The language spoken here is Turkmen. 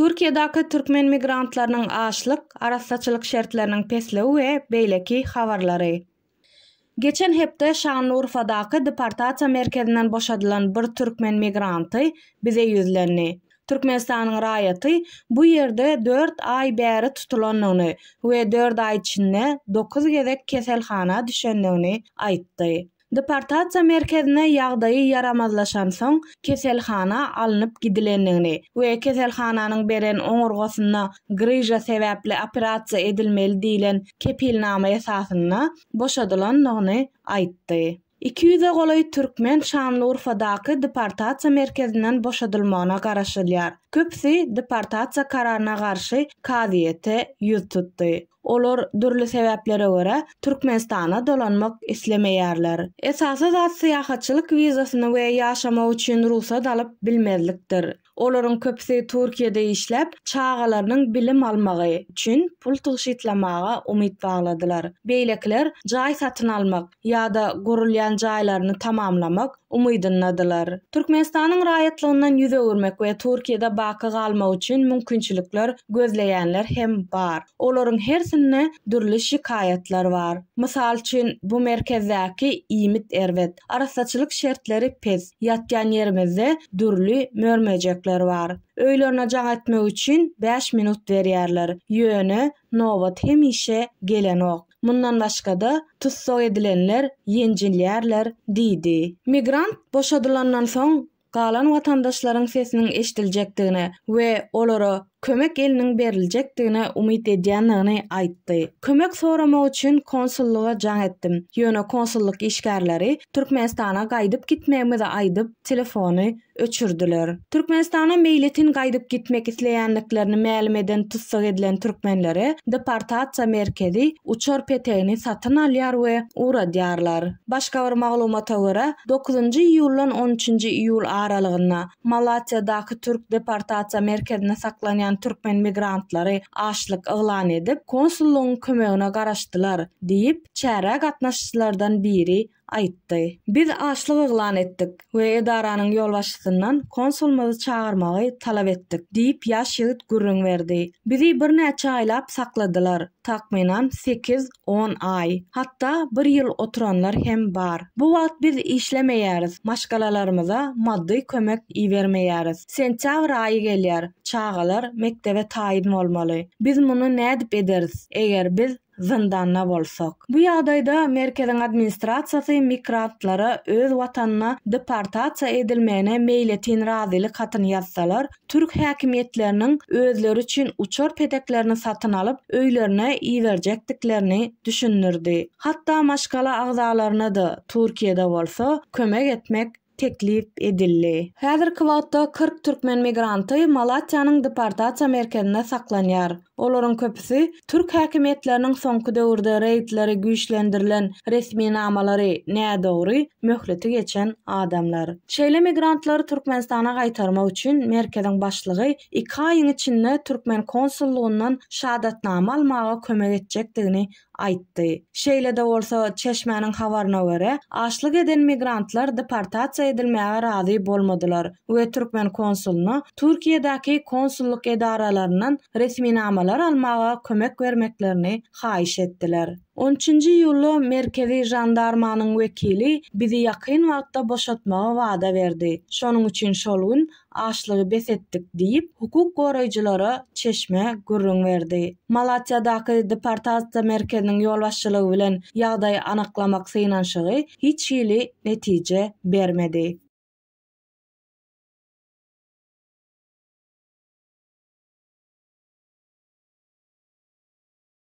Türkiýedäki türkmen migrantlarynyň aşlyk, arassaçylyk şertleriniň pesleşigi we beýleki habarlary. Geçen hepde Şanlıurfa'daki departatsiýa merkezinden boşadylan bir türkmen migranty bize ýüzlendi. Türkmenistanyň raýaty bu ýerde 4 ay bäri tutulanyny we 4 ay içinde 9 gezek keselhana düşendigini aýtdy. Departatsiya merkezine yağdayı yaramazlaşan soň keselhana alınıp gidilenini we keselhananyň beren oňurgasyna grija sebäpli operasiýa edilmeli diýilen kepilnama esasyna boşadylan nagny aýtdy. 200 e golay türkmen şanlı Urfa'daki departatsiya merkezinden boşadylmagyna garaşylýar. Köpsi departatsiya kararyna garşy kaziyete ýüz olor dürlü sebeplere ora Türkmenistana dolanmak islemeýärler. Esasy zat saýahatçylyk wizasyny we yaşama üçin rusa dalyp bilmezlikdir. Olaryň köpsi Türkiýede işläp, çağalarynyň bilim almagy üçin pul tygşytlamaga umit bagladylar. Beýlekler jaý satyn almak ýa-da gorulýan jaýlaryny tamamlamak umydynadylar. Türkmenistanyň raýatlygynyň ýüze görmek we Türkiýede baka galmak üçin mümkinçilikler gözleýänler hem bar. Olaryň her barasında dürlü şikayetler var. Misal bu merkezdaki imit ervet, arasaçılık şertleri pez, yatgan yerimizde dürlü mörmecekler var. Öylörüne can etme üçün 5 minut veriyarlar. Yönü, novat hem işe gelen ok. Bundan da tussa edilenler yenciliyerler dedi. Migrant boşadılandan son Galan vatandaşların sesinin eşitilecektiğini ve olara kömek elinin berilcek umit edyanlığını aittı. Kömek sorumu uçun konsulluğa can ettim. Yöne konsulluk işgarları Türkmenistan'a gaydıp gitmemi de aydıp telefonu öçürdüler. Türkmenistan'a meyletin gaydıp gitmek isleyenliklerini meyelim eden tutsuk edilen Türkmenlere departatsa merkezi uçor peteyini satın alyar ve uğra diyarlar. Başka var mağluma 9. iyiyyullan 13. iyiyyullan 13. iyiyyullan 13. iyiyyullan 13. iyiyyullan türkmen migrantlary aşlyk ıglan edip konsulluğun kömegine garaşdylar diýip çäre gatnaşçylardan biri aýtdy. Biz açlyk eglan etdik we edaranyň ýolbaşçysyndan konsulmagy çağırmagy talap etdik diýip ýaş ýigit gürrüň berdi. Bizi bir näçe aýlap sakladylar. Takminan 8-10 ay, hatta bir ýyl oturanlar hem bar. Bu wagt biz işlemeýäris, maşgalalarymyza maddi kömek iwermeýäris. Sentýabr aýy gelýär, çağalar mektebe tayin bolmaly. Biz muny nädip ederiz? Eger biz zindanna Bu ýagdaýda merkezin administrasiýasy mikratlara öz watanyna deportasiýa edilmegine meýletin razylyk hatyny ýazsalar, türk häkimetleriniň özleri üçin uçur pedeklerini satın alıp öylerine iyiverecektiklerini düşünürdi. Hatta maşgala ağzalarına da Türkiye'de bolsa kömek etmek teklif edildi. Häzir kwatda 40 türkmen migranty Malatyanyň deportasiýa Merkezine saklanýar. Olaryň köpüsi türk häkimetleriniň soňky döwürde reýtlere güýçlendirilen resmi namalary nädogry möhleti geçen adamlar. Şeýle migrantlary Türkmenistana gaýtarmak üçin merkeziň başlygy 2 aýyň içinde türkmen konsulluğundan mağa kömel kömek etjekdigini айтты. Шейле де болса чешменің хаварна өре, ашлық еден мигрантлар депортация едилмәге рады болмадылар. Уе Түркмен консулны Туркиядаки консуллық едараларынан ресми намалар алмаға көмек вермеклерни хайш еттілер. 13-nji ýyly merkezi jandarmanyň wekili bizi ýakyn wagtda boşatmagy wada berdi. Şonuň üçin şol gün aşlygy besetdik diýip hukuk goraýjylara çeşme gürrüň berdi. Malatyadaky departamentda merkeziň ýol bilen ýagdaýy anyklamak synanşygy hiç ýyly netije bermedi.